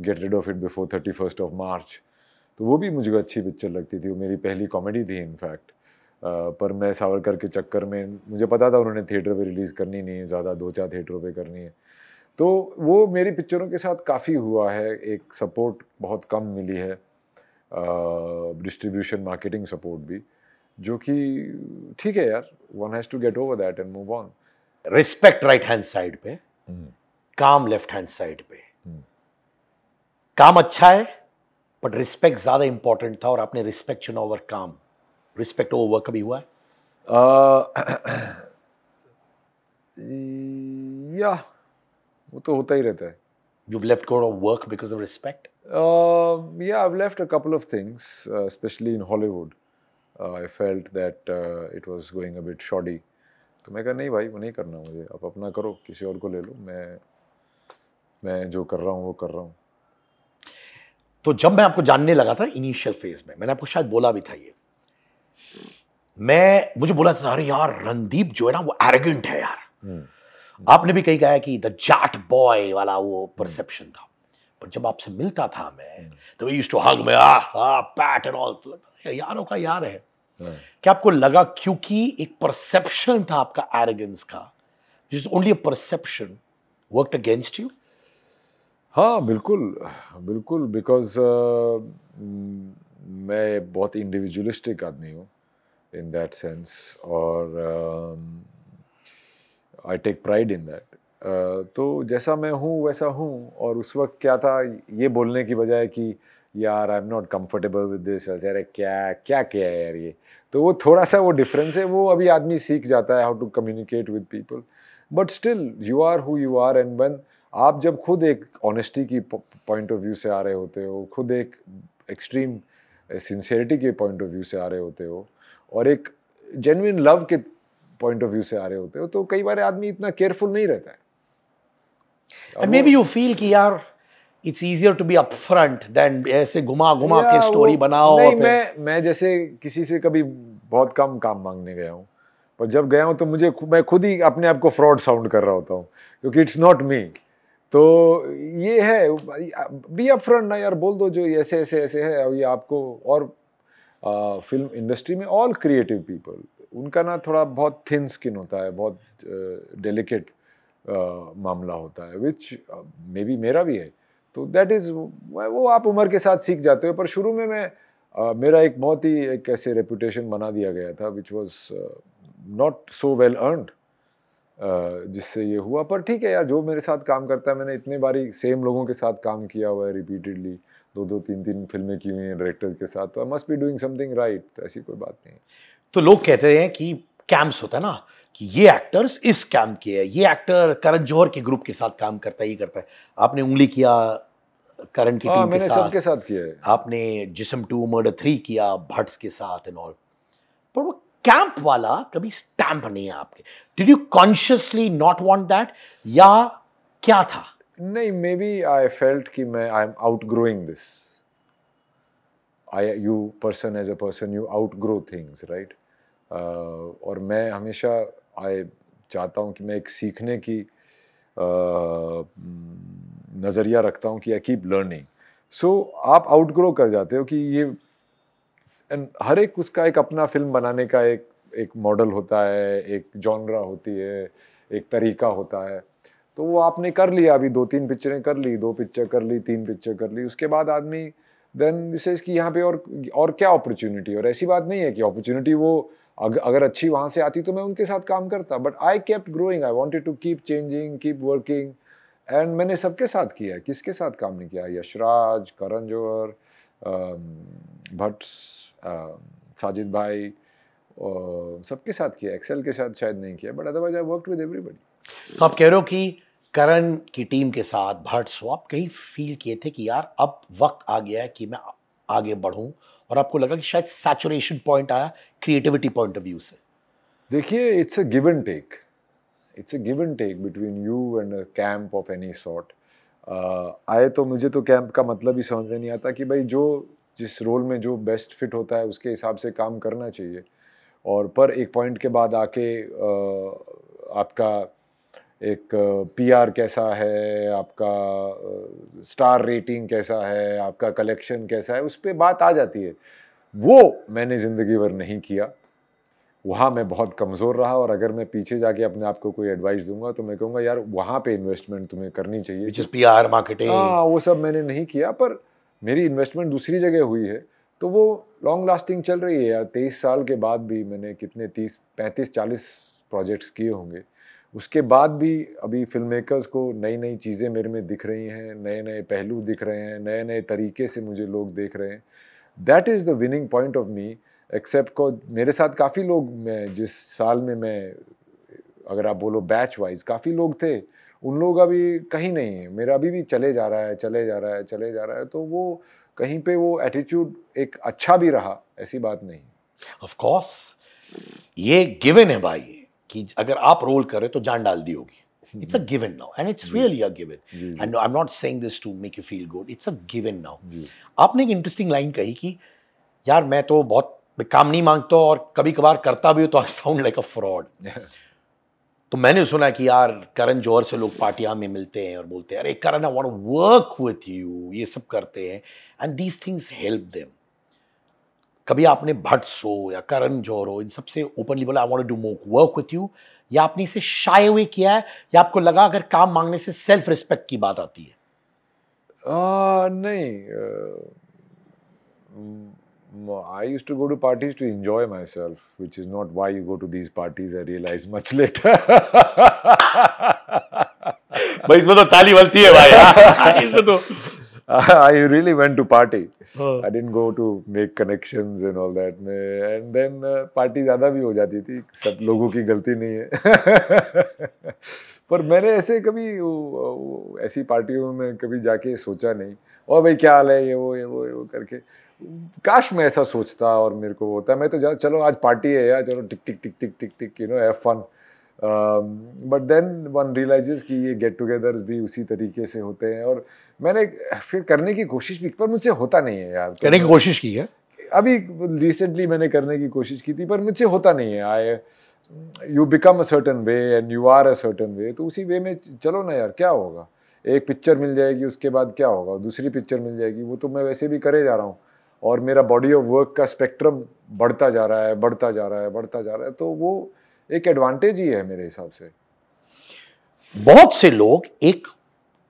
get rid of it before thirty first of March तो वो भी मुझे अच्छी पिक्चर लगती थी वो मेरी पहली कॉमेडी थी इनफैक्ट पर मैं सावरकर के चक्कर में मुझे पता था उन्होंने थिएटर पे रिलीज़ करनी नहीं है ज़्यादा दो चार थिएटरों पे करनी है तो वो मेरी पिक्चरों के साथ काफ़ी हुआ है एक सपोर्ट बहुत कम मिली है डिस्ट्रीब्यूशन मार्केटिंग सपोर्ट भी जो कि ठीक है यार one has to get over that and move on respect right hand side पे काम लेफ्ट हैंड साइड काम अच्छा है बट रिस्पेक्ट ज़्यादा इंपॉर्टेंट था और आपने रिस्पेक्ट चुना ओवर काम रिस्पेक्ट ओवर कभी हुआ है या वो तो होता ही रहता है you left core of work because of respect या I left a couple of things specially in Hollywood I felt that it was going a bit shoddy तो मैं कहा नहीं भाई वो नहीं करना मुझे आप अपना करो किसी और को ले लो मैं मैं जो कर रहा हूँ वो कर रहा हूँ तो जब मैं आपको जानने लगा था इनिशियल फेज में मैंने आपको शायद बोला भी था ये मैं मुझे बोला था अरे यार रणदीप जो है ना वो एरोगेंट है यार हम्म। आपने भी कहीं कहा कि द जाट बॉय वाला वो परसेप्शन हम्म। था पर जब आपसे मिलता था मैं हम्म। तो यूज टू हग में आ आ पैट एंड ऑल यारों का यार है क्या आपको लगा क्योंकि एक परसेप्शन था आपका एरोगेंस का only a perception worked against you हाँ बिल्कुल बिल्कुल बिकॉज uh, mm, मैं बहुत इंडिविजुअलिस्टिक आदमी हूँ इन दैट सेंस और I take pride in that तो जैसा मैं हूँ वैसा हूँ और उस वक्त क्या था ये बोलने की बजाय कि यार I am not comfortable with this अरे क्या क्या क्या है यार ये तो वो थोड़ा सा वो डिफरेंस है वो अभी आदमी सीख जाता है how to communicate with people but still you are who you are and one आप जब खुद एक ऑनेस्टी की पॉइंट ऑफ व्यू से आ रहे होते हो खुद एक एक्सट्रीम सिंसियरिटी eh, के पॉइंट ऑफ व्यू से आ रहे होते हो और एक जेनविन लव के पॉइंट ऑफ व्यू से आ रहे होते हो तो कई बार आदमी इतना केयरफुल नहीं रहता है मे बी यू फील कि यार it's easier to be then ऐसे घुमा घुमा के स्टोरी बनाओ नहीं, मैं मैं जैसे किसी से कभी बहुत कम काम मांगने गया हूँ और जब गया हूँ तो मुझे मैं खुद ही अपने आप को फ्रॉड साउंड कर रहा होता हूँ क्योंकि इट्स नॉट मी तो ये है बी अप फ्रंट ना यार बोल दो जो ऐसे ऐसे ऐसे है अभी आपको और आ, फिल्म इंडस्ट्री में ऑल क्रिएटिव पीपल उनका ना थोड़ा बहुत थिन स्किन होता है बहुत डेलिकेट मामला होता है विच मे बी मेरा भी है तो दैट इज़ वो आप उम्र के साथ सीख जाते हो पर शुरू में मैं uh, मेरा एक बहुत ही एक ऐसे रेपुटेशन बना दिया गया था which was not so well earned जिससे ये हुआ पर ठीक है यार जो मेरे साथ काम करता है मैंने इतने बारी सेम लोगों के साथ काम किया हुआ है रिपीटेडली दो दो तीन तीन फिल्में की हुई हैं डायरेक्टर के साथ तो I must be doing something right तो ऐसी कोई बात नहीं तो लोग कहते हैं कि कैंप्स होता है ना कि ये एक्टर्स इस कैंप के हैं ये एक्टर करण जौहर के ग्रुप के साथ काम करता है ये करता है आपने उंगली किया करण की टीम हाँ, मैंने के साथ, के साथ किया है आपने जिसम टू मर्डर थ्री किया भट्स के साथ एंड ऑल पर वो कैंप वाला कभी स्टैंप नहीं है आपके did you consciously not want that या क्या था नहीं मे बी आई फेल्ट कि मैं I am outgrowing this I you person as a person you outgrow things right और मैं हमेशा आई चाहता हूँ कि मैं एक सीखने की uh, नज़रिया रखता हूँ कि आई कीप लर्निंग सो आप आउट ग्रो कर जाते हो कि ये एंड हर एक उसका एक अपना फिल्म बनाने का एक एक मॉडल होता है एक जॉनरा होती है एक तरीका होता है तो वो आपने कर लिया अभी दो तीन पिक्चरें कर ली दो पिक्चर कर ली तीन पिक्चर कर ली उसके बाद आदमी देन विशेष कि यहाँ पे और और क्या अपॉर्चुनिटी और ऐसी बात नहीं है कि अपॉर्चुनिटी वो अग, अगर अच्छी वहाँ से आती तो मैं उनके साथ काम करता but I kept growing I wanted to keep changing keep working and मैंने सबके साथ किया है किसके साथ काम नहीं किया यशराज करण जोहर भट्ट साजिद भाई सबके साथ किया एक्सेल के साथ शायद नहीं किया but otherwise I work with everybody तो आप कह रहे हो कि करण की टीम के साथ भट्ट आप कहीं फील किए थे कि यार अब वक्त आ गया है कि मैं आगे बढ़ूं और आपको लगा कि शायद सैचुरेशन पॉइंट आया क्रिएटिविटी पॉइंट ऑफ व्यू से देखिए it's a give and take it's a give and take between you and a camp of any sort आए तो मुझे तो कैंप का मतलब ही समझ में नहीं आता कि भाई जो जिस रोल में जो बेस्ट फिट होता है उसके हिसाब से काम करना चाहिए और पर एक पॉइंट के बाद आके आपका एक पीआर कैसा है आपका स्टार रेटिंग कैसा है आपका कलेक्शन कैसा है उस पर बात आ जाती है वो मैंने ज़िंदगी भर नहीं किया वहाँ मैं बहुत कमज़ोर रहा और अगर मैं पीछे जाके अपने आप को कोई एडवाइस दूंगा तो मैं कहूँगा यार वहाँ पे इन्वेस्टमेंट तुम्हें करनी चाहिए जिस पी आर मार्केटिंग हाँ वो सब मैंने नहीं किया पर मेरी इन्वेस्टमेंट दूसरी जगह हुई है तो वो लॉन्ग लास्टिंग चल रही है यार तेईस साल के बाद भी मैंने कितने तीस पैंतीस चालीस प्रोजेक्ट्स किए होंगे उसके बाद भी अभी फिल्म मेकर्स को नई नई चीज़ें मेरे में दिख रही हैं नए नए पहलू दिख रहे हैं नए नए तरीके से मुझे लोग देख रहे हैं that is the winning point of me accept को मेरे साथ काफ़ी लोग मैं जिस साल में मैं अगर आप बोलो बैच वाइज काफ़ी लोग थे उन लोग अभी कहीं नहीं है मेरा अभी भी चले जा रहा है चले जा रहा है चले जा रहा है तो वो कहीं पे वो एटीट्यूड एक अच्छा भी रहा ऐसी बात नहीं ऑफ कोर्स ये गिवन है भाई कि अगर आप रोल करें तो जान डाल दी होगी it's a given now and it's really a given and I am not saying this to make you feel good it's a given now आपने एक इंटरेस्टिंग लाइन कही कि यार मैं तो बहुत मैं काम नहीं मांगता और कभी कभार करता भी हो तो I sound like a fraud तो मैंने सुना कि यार करण जौहर से लोग पार्टियां में मिलते हैं और बोलते हैं अरे Karan I want work with you ये सब करते हैं and these things help them कभी आपने भट्ट हो या करण जौहर हो इन सबसे ओपनली बोला I want do mock work with you या आपने इसे शाये हुए किया है या आपको लगा अगर काम मांगने से सेल्फ रिस्पेक्ट की बात आती है आ, नहीं आ, I used to go to parties to enjoy myself, which is not why you go to these parties, I realized much later. भाई इसमें तो ताली बलती है भाई इसमें तो I really went to party. Oh. I didn't go to make connections and all that. And then uh, party ज़्यादा भी हो जाती थी सब लोगों की गलती नहीं है पर मैंने ऐसे कभी ऐसी पार्टियों में कभी जाके सोचा नहीं और भाई क्या हाल है ये वो ये वो ये वो करके काश मैं ऐसा सोचता और मेरे को होता मैं तो जा चलो आज पार्टी है यार चलो tick tick tick tick tick tick you know है fun but then one realize कि ये गेट टुगेदर्स भी उसी तरीके से होते हैं और मैंने फिर करने की कोशिश भी पर मुझसे होता नहीं है यार करने की कोशिश की है अभी रिसेंटली मैंने करने की कोशिश की थी पर मुझसे होता नहीं है I you become a certain way and you are a certain way तो उसी वे में चलो ना यार क्या होगा एक पिक्चर मिल जाएगी उसके बाद क्या होगा दूसरी पिक्चर मिल जाएगी वो तो मैं वैसे भी करे जा रहा हूँ और मेरा बॉडी ऑफ वर्क का स्पेक्ट्रम बढ़ता जा रहा है बढ़ता जा रहा है बढ़ता जा रहा है तो वो एक एडवांटेज ही है मेरे हिसाब से बहुत से लोग एक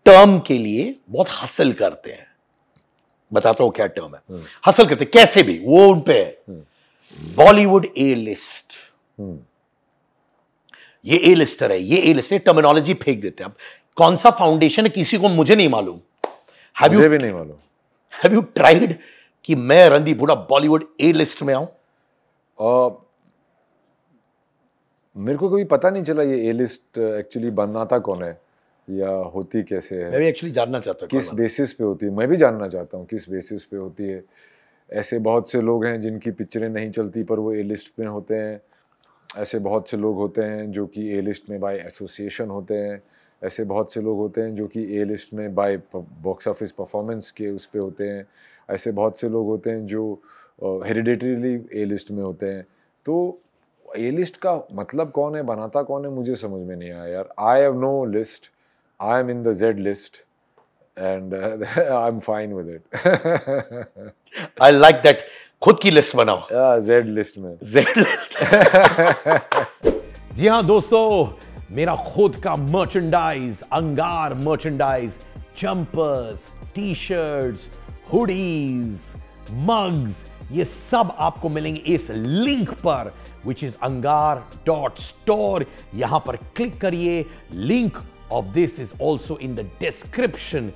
टर्म के लिए बहुत हासिल करते हैं बताता हूं क्या टर्म है हासिल हम्म। करते कैसे भी वो उन है बॉलीवुड ए लिस्ट ये ए लिस्टर है ये ए लिस्टर टर्मिनोलॉजी फेंक देते हैं अब कौन सा फाउंडेशन है किसी को मुझे नहीं मालूम हैव यू भी नहीं मालूम हैव यू ट्राइड कि मैं रणदीप हुडा बॉलीवुड ए लिस्ट में आऊं मेरे को कभी पता नहीं चला ये ए लिस्ट एक्चुअली बनना था कौन है या होती कैसे है मैं भी एक्चुअली जानना चाहता हूँ किस बेसिस पे होती है मैं भी जानना चाहता हूँ किस बेसिस पे होती है ऐसे बहुत से लोग हैं जिनकी पिक्चरें नहीं चलती पर वो ए लिस्ट में होते हैं ऐसे बहुत से लोग होते हैं जो कि ए लिस्ट में बाय एसोसिएशन होते हैं ऐसे बहुत से लोग होते हैं जो कि ए लिस्ट में बाय बॉक्स ऑफिस परफॉर्मेंस के उस पर होते हैं ऐसे बहुत से लोग होते हैं जो हेरिडेटरीली ए लिस्ट में होते हैं तो ए लिस्ट का मतलब कौन है बनाता कौन है मुझे समझ में नहीं आया यार I have no list I am in the Z list and I am fine with it I like that खुद की लिस्ट बनाओ जेड लिस्ट में जेड लिस्ट जी हाँ दोस्तों मेरा खुद का merchandise Angaar merchandise jumpers T shirts hoodies mugs ये सब आपको मिलेंगे इस लिंक पर which is Angaar dot store यहां पर क्लिक करिए link of this is also in the description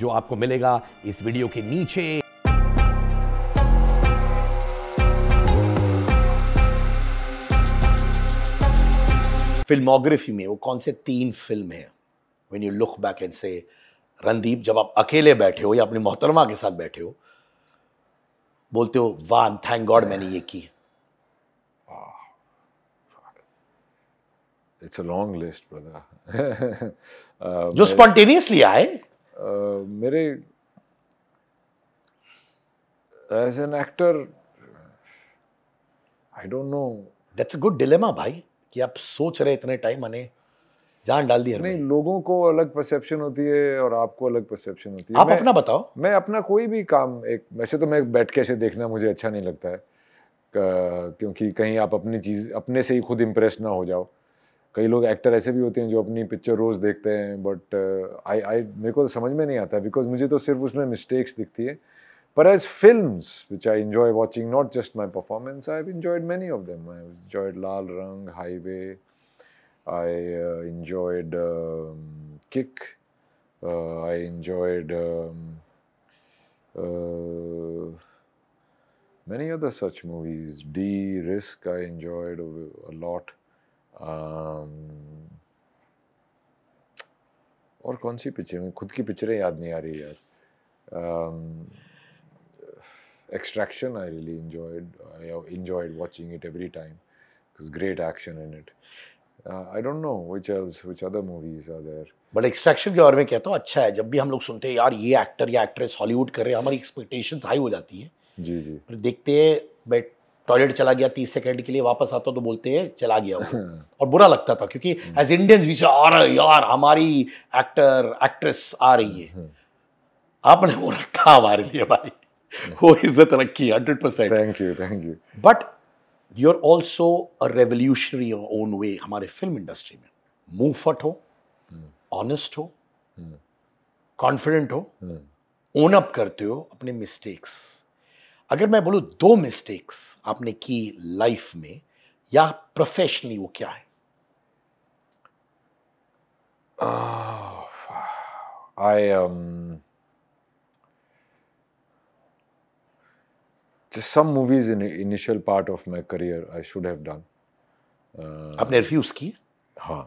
जो आपको मिलेगा इस वीडियो के नीचे फिल्मोग्राफी में वो कौन से तीन फिल्म है when you look back and से रणदीप जब आप अकेले बैठे हो या अपनी मोहतरमा के साथ बैठे हो बोलते हो वाह थैंक गॉड मैंने ये की it's a long list brother जो स्पॉन्टेनियसली आए uh, मेरे as an actor I don't know that's a good dilemma भाई कि आप सोच रहे इतने टाइम मैंने जान डाल दी नहीं लोगों को अलग परसेप्शन होती है और आपको अलग परसेप्शन होती है आप मैं, अपना बताओ मैं अपना कोई भी काम एक वैसे तो मैं बैठ के ऐसे देखना मुझे अच्छा नहीं लगता है क्योंकि कहीं आप अपनी चीज़ अपने से ही खुद इम्प्रेस ना हो जाओ कई लोग एक्टर ऐसे भी होते हैं जो अपनी पिक्चर रोज़ देखते हैं बट आई आई मेरे को तो समझ में नहीं आता बिकॉज मुझे तो सिर्फ उसमें मिस्टेक्स दिखती है पर as film I I watching not just my performance performance, I've enjoyed many of them I enjoyed Lal Rang Highway Uh, um, uh, I enjoyed um, Kick. I enjoyed many other such movies. D Risk I enjoyed a, lot. Or um, कौन सी picture खुद की पिक्चरें याद नहीं आ um, Extraction, I really enjoyed. I enjoyed watching it every time because great action in it. I don't know which else which other movies are there but Extraction के बारे में कहता हूँ अच्छा है जब भी हम लोग सुनते हैं यार ये एक्टर या एक्ट्रेस हॉलीवुड कर रहे हैं हमारी एक्सपेक्टेशंस हाई हो जाती है जी जी पर देखते हैं बट टॉयलेट चला गया तीस सेकंड के लिए वापस आता तो बोलते हैं चला गया हाँ। और बुरा लगता था क्योंकि एज इंडियंस भी आ रहा यार हमारी एक्टर एक्ट्रेस आ रही है हाँ, हाँ। आपने वो रखा हमारे लिए भाई वो इज्जत रखी hundred percent thank you thank you but you are also a revolutionary own way हमारे फिल्म इंडस्ट्री में मूवफट फट हो ऑनेस्ट हो कॉन्फिडेंट हो ओन अप करते हो अपने मिस्टेक्स अगर मैं बोलूँ दो मिस्टेक्स आपने की लाइफ में या प्रोफेशनली वो क्या है I ah, um... just some movies in initial part of my career I should have done. Uh, आपने रिफ्यूज की हाँ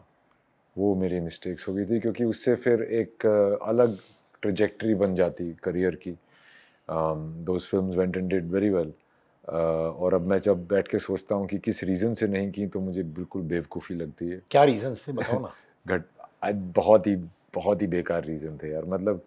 वो मेरी मिस्टेक्स हो गई थी क्योंकि उससे फिर एक uh, अलग ट्रिजेक्टरी बन जाती करियर की those film went and did very well और अब मैं जब बैठ के सोचता हूँ कि किस रीज़न से नहीं की तो मुझे बिल्कुल बेवकूफ़ी लगती है क्या रीज़न्स थे बताओ ना घट बहुत ही बहुत ही बेकार रीज़न थे यार मतलब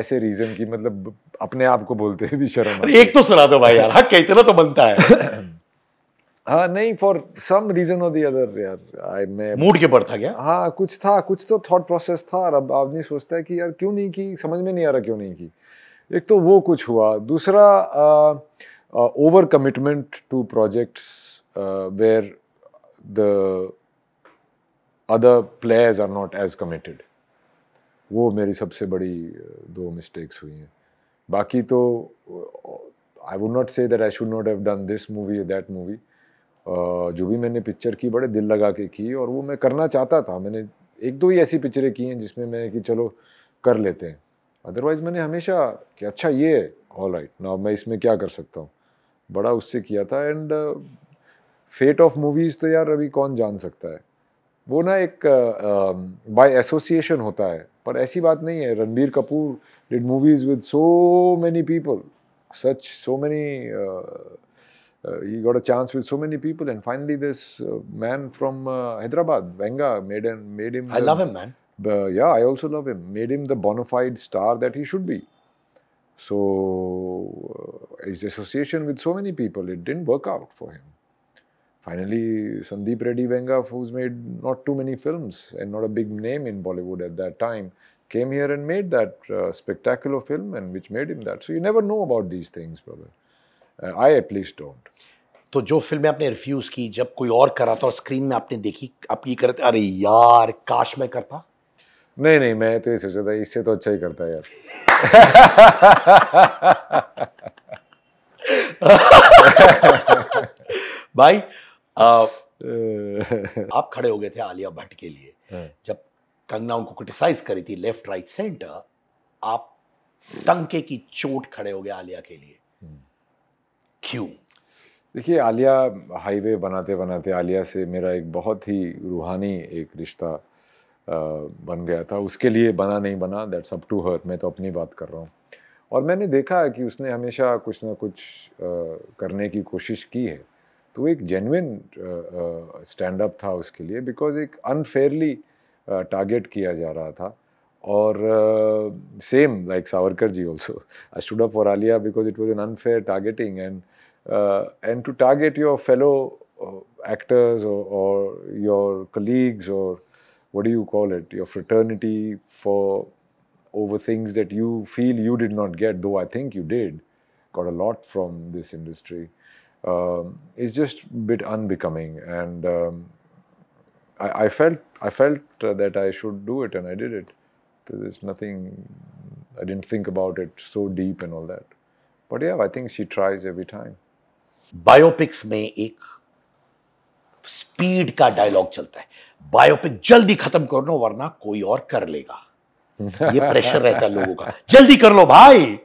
ऐसे रीज़न की मतलब अपने आप को बोलते हुए भी शर्म एक तो सुना दो भाई यार हक हाँ, कहते ना तो बनता है हाँ नहीं for some reason of the other यार आई मैं मूड के पर था क्या हाँ कुछ था कुछ तो थॉट प्रोसेस था और अब आदमी सोचता है कि यार क्यों नहीं की समझ में नहीं आ रहा क्यों नहीं की एक तो वो कुछ हुआ दूसरा over commitment to projects where the other players are not as committed वो मेरी सबसे बड़ी दो मिस्टेक्स हुई हैं बाकी तो I would not say that I should not have done this movie that movie जो भी मैंने पिक्चर की बड़े दिल लगा के की और वो मैं करना चाहता था मैंने एक दो ही ऐसी पिक्चरें की हैं जिसमें मैं कि चलो कर लेते हैं अदरवाइज़ मैंने हमेशा कि अच्छा ये है ऑल राइट ना मैं इसमें क्या कर सकता हूँ बड़ा उससे किया था एंड फेट ऑफ मूवीज़ तो यार अभी कौन जान सकता है वो ना एक बाय uh, एसोसिएशन होता है पर ऐसी बात नहीं है Ranbir Kapoor did movies with so many people such so many he got a chance with so many people and finally this uh, man from uh, hyderabad venga made him made him i the, love him man uh, yeah i also love him made him the bona fide star that he should be so uh, his association with so many people it didn't work out for him Finally, Sandeep Reddy Venga, who's made not too many films and not a big name in Bollywood at that time, came here and made that uh, spectacular film and which made him that. So you never know about these things, brother. Uh, I at least don't. तो जो फिल्में आपने refuse की जब कोई और कर रहा था और स्क्रीन में आपने देखी आप ये करते अरे यार काश मैं करता नहीं नहीं मैं तो ये सोचता था इससे तो अच्छा ही करता है यार भाई आप आप खड़े हो गए थे आलिया भट्ट के लिए हाँ। जब कंगना उनको क्रिटिसाइज करी थी लेफ्ट राइट सेंटर आप टंके की चोट खड़े हो गए आलिया के लिए हम्म। क्यों देखिए आलिया हाईवे बनाते बनाते आलिया से मेरा एक बहुत ही रूहानी एक रिश्ता बन गया था उसके लिए बना नहीं बना दैट्स अप टू हर मैं तो अपनी बात कर रहा हूँ और मैंने देखा है कि उसने हमेशा कुछ ना कुछ करने की कोशिश की है तो एक जेनविन स्टैंड अप था उसके लिए बिकॉज एक अनफेयरली टारगेट uh, किया जा रहा था और same like Savarkar ji also I अशुडा for Alia because it was an unfair targeting and and to target your fellow actors और योर कलीग्स और what do you call it your fraternity for over things that you feel you did not get though I think you did got a lot from this industry um, is just a bit unbecoming. And um, I, I, felt I felt uh, that I should do it, and I did it. There's nothing. I didn't think about it so deep and all that. But yeah, I think she tries every time. Biopics may एक speed ka dialogue chalta hai. Biopic jaldi खत्म karno, लो koi कोई kar lega. लेगा pressure pressure रहता ka. Jaldi का जल्दी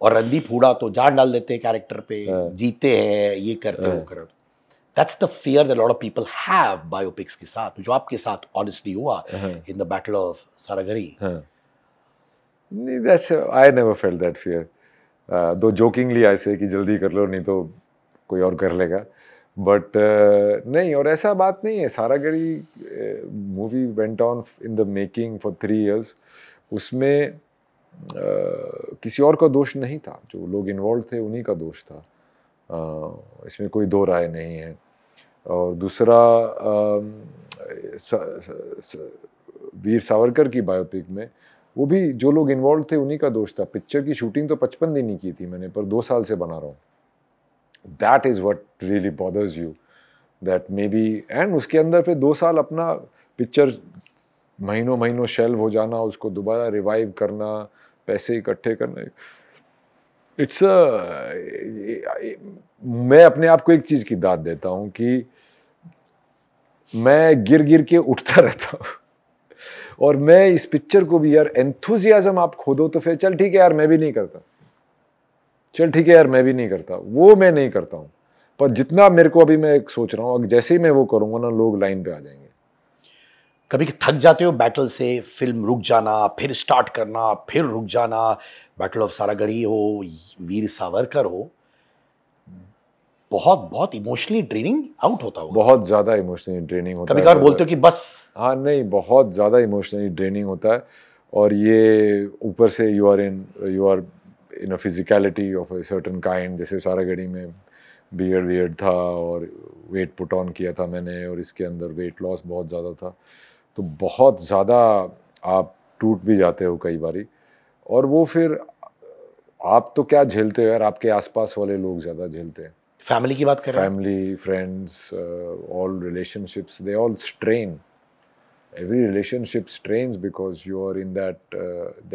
और रणदीप हुडा तो जान डाल देते हैं कैरेक्टर पे हाँ। जीते हैं ये करते वो कर that's the fear the lot of people have biopics के साथ जो आपके साथ ऑनेस्टली हुआ in the battle of Saragarhi that's I never felt that fear though jokingly ऐसे कि जल्दी कर लो नहीं तो कोई और कर लेगा बट uh, नहीं और ऐसा बात नहीं है Saragarhi movie went on in the making for three years उसमें किसी और का दोष नहीं था जो लोग इन्वॉल्व थे उन्हीं का दोष था आ, इसमें कोई दो राय नहीं है और दूसरा आ, स, स, स, वीर सावरकर की बायोपिक में वो भी जो लोग इन्वॉल्व थे उन्हीं का दोष था पिक्चर की शूटिंग तो पचपन दिन ही की थी मैंने पर दो साल से बना रहा हूँ that is what really bothers you that maybe and उसके अंदर फिर दो साल अपना पिक्चर महीनों महीनों शेल्व हो जाना उसको दोबारा रिवाइव करना पैसे इकट्ठे करना इट्स मैं अपने आप को एक चीज़ की दाद देता हूँ कि मैं गिर गिर के उठता रहता हूँ और मैं इस पिक्चर को भी यार एंथुजियाज़म आप खो दो तो फिर चल ठीक है यार मैं भी नहीं करता चल ठीक है यार मैं भी नहीं करता वो मैं नहीं करता हूँ पर जितना मेरे को अभी मैं सोच रहा हूँ जैसे ही मैं वो करूँगा ना लोग लाइन पे आ जाएंगे कभी थक जाते हो बैटल से फिल्म रुक जाना फिर स्टार्ट करना फिर रुक जाना बैटल ऑफ सारागढ़ी हो वीर सावरकर हो बहुत बहुत इमोशनली ड्रेनिंग आउट होता होगा बहुत ज़्यादा इमोशनली ड्रेनिंग होता कभी कभार बोलते हो कि बस हाँ नहीं बहुत ज़्यादा इमोशनली ड्रेनिंग होता है और ये ऊपर से you are in you are in a physicality of a certain kind जैसे सारागढ़ी में बियर्ड वियर्ड था और वेट पुट ऑन किया था मैंने और इसके अंदर वेट लॉस बहुत ज़्यादा था तो बहुत ज़्यादा आप टूट भी जाते हो कई बारी और वो फिर आप तो क्या झेलते हो यार आपके आसपास वाले लोग ज़्यादा झेलते हैं फैमिली की बात करें family friends all relationships they all strain every relationship strain because you are in that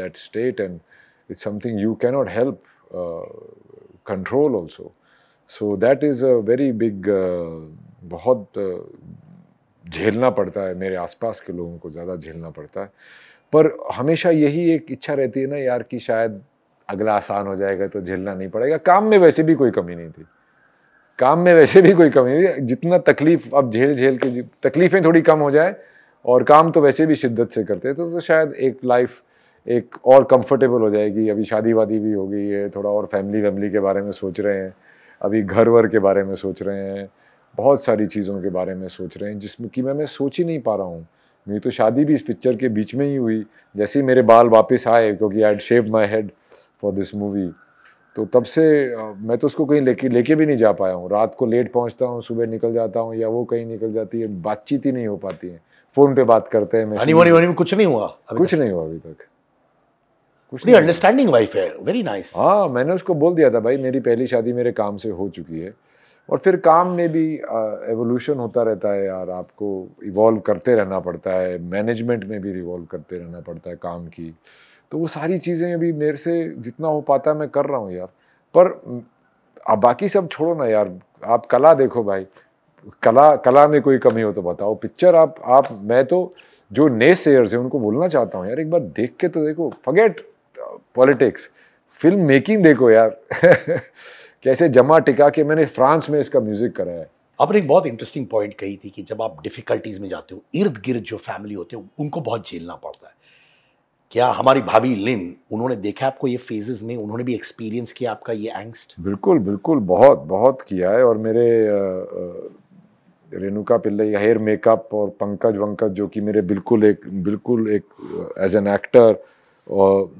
that state and it's something you cannot help control also so that is a very big बहुत uh, झेलना पड़ता है मेरे आसपास के लोगों को ज़्यादा झेलना पड़ता है पर हमेशा यही एक इच्छा रहती है ना यार कि शायद अगला आसान हो जाएगा तो झेलना नहीं पड़ेगा काम में वैसे भी कोई कमी नहीं थी काम में वैसे भी कोई कमी नहीं थी जितना तकलीफ अब झेल झेल के तकलीफ़ें थोड़ी कम हो जाए और काम तो वैसे भी शिद्दत से करते तो, तो शायद एक लाइफ एक और कंफर्टेबल हो जाएगी अभी शादी वादी भी हो गई है थोड़ा और फैमिली वैमिली के बारे में सोच रहे हैं अभी घर वर के बारे में सोच रहे हैं बहुत सारी चीज़ों के बारे में सोच रहे हैं जिसमें कि मैं मैं सोच ही नहीं पा रहा हूँ मेरी तो शादी भी इस पिक्चर के बीच में ही हुई जैसे ही मेरे बाल वापस आए क्योंकि I shave my head for this movie तो तब से मैं तो उसको कहीं लेके लेके भी नहीं जा पाया हूँ रात को लेट पहुँचता हूँ सुबह निकल जाता हूँ या वो कहीं निकल जाती है बातचीत ही नहीं हो पाती है फ़ोन पे बात करते हैं मैं वनी वनी में कुछ नहीं हुआ कुछ नहीं हुआ अभी तक कुछ नहीं अंडरस्टैंडिंग वाइफ है वेरी नाइस हाँ मैंने उसको बोल दिया था भाई मेरी पहली शादी मेरे काम से हो चुकी है और फिर काम में भी एवोल्यूशन होता रहता है यार आपको इवॉल्व करते रहना पड़ता है मैनेजमेंट में भी इवॉल्व करते रहना पड़ता है काम की तो वो सारी चीज़ें अभी मेरे से जितना हो पाता है मैं कर रहा हूँ यार पर अब बाकी सब छोड़ो ना यार आप कला देखो भाई कला कला में कोई कमी हो तो बताओ पिक्चर आप आप मैं तो जो नए सेयर्स हैं उनको बोलना चाहता हूँ यार एक बार देख के तो देखो फगेट पॉलिटिक्स फिल्म मेकिंग देखो यार कैसे जमा टिका के मैंने फ्रांस में इसका म्यूज़िक करा है आपने एक बहुत इंटरेस्टिंग पॉइंट कही थी कि जब आप डिफ़िकल्टीज़ में जाते हो इर्द गिर्द जो फैमिली होते हो उनको बहुत झेलना पड़ता है क्या हमारी भाभी लिन उन्होंने देखा आपको ये फेजेस में उन्होंने भी एक्सपीरियंस किया आपका ये एंगस्ट बिल्कुल बिल्कुल बहुत बहुत किया है और मेरे रेणुका पिल्ले हेयर मेकअप और पंकज वंकज जो कि मेरे बिल्कुल एक बिल्कुल एक एज एन एक्टर और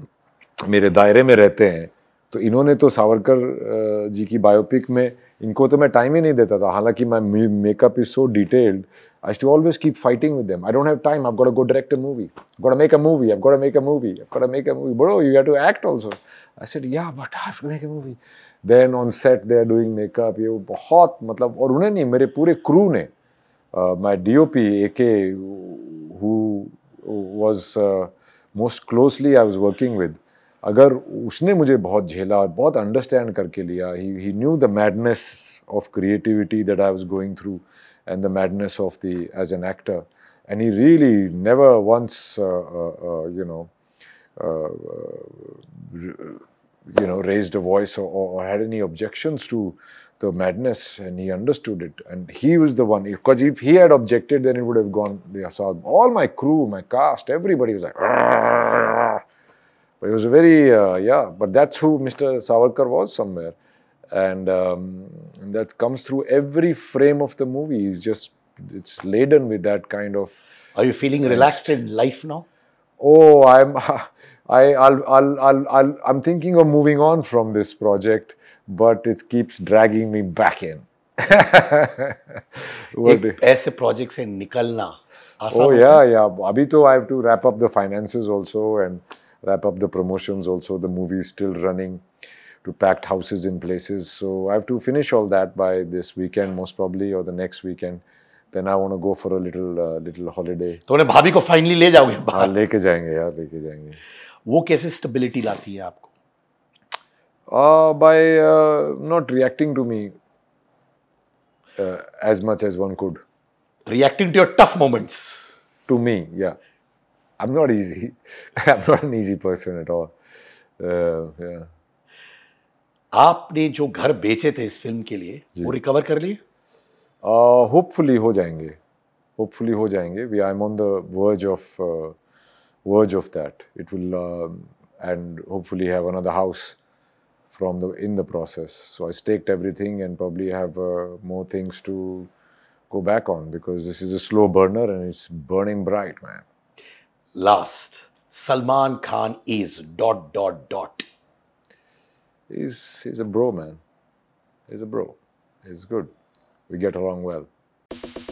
मेरे दायरे में रहते हैं तो इन्होंने तो सावरकर जी की बायोपिक में इनको तो मैं टाइम ही नहीं देता था हालांकि my makeup is so detailed I to always keep fighting with them I don't have time I got a go direct a movie got a make a movie I got a make a movie I got a make a movie bro you have to act also I said yeah but I have to make a movie then on set they are doing makeup ये बहुत मतलब और उन्हें नहीं मेरे पूरे crew ने माई D O P A के who was most closely I was working with अगर उसने मुझे बहुत झेला और बहुत अंडरस्टैंड करके लिया he knew the madness of creativity that I was going through and the madness of the as an actor and he really never once you know you know raise the voice had any objections to the madness and he understood it and he was the one because if he had objected then it would have gone all my crew my cast everybody was But it was a very, uh, yeah, but that's who Mr. Savarkar was somewhere. And, um, and, that comes through every frame of the movie. It's just, it's laden with that kind of. Are you feeling relaxed in life now? Oh, I'm. I, I'll, I'll, I'll, I'll, I'm thinking of moving on from this project, but it keeps dragging me back in. एक ऐसे project से निकलना oh, yeah, yeah. अभी तो I have to wrap up the finances also and wrap up the promotions, also the movie is still running, to packed houses in places. So I have to finish all that by this weekend, most probably, or the next weekend. Then I want to go for a little uh, little holiday. So, उन्हें भाभी finally ले जाओगे बाहर? हाँ लेके जाएंगे यार लेके जाएंगे. वो stability लाती है आपको? Uh, by uh, not reacting to me uh, as much as one could. Reacting to your tough moments. To me, yeah. I'm not easy. I'm not an easy person at all. Uh, yeah. आपने जो घर बेचे थे इस film के लिए वो recover कर लिए uh, Hopefully, हो जाएंगे Hopefully, हो जाएंगे We I'm on the verge of uh, verge of that. It will um, and hopefully have another house from the in the process. So I staked everything and probably have more things to go back on because this is a slow burner and it's burning bright, man last salman khan is dot dot dot he's he's a bro man he's a bro he's good we get along well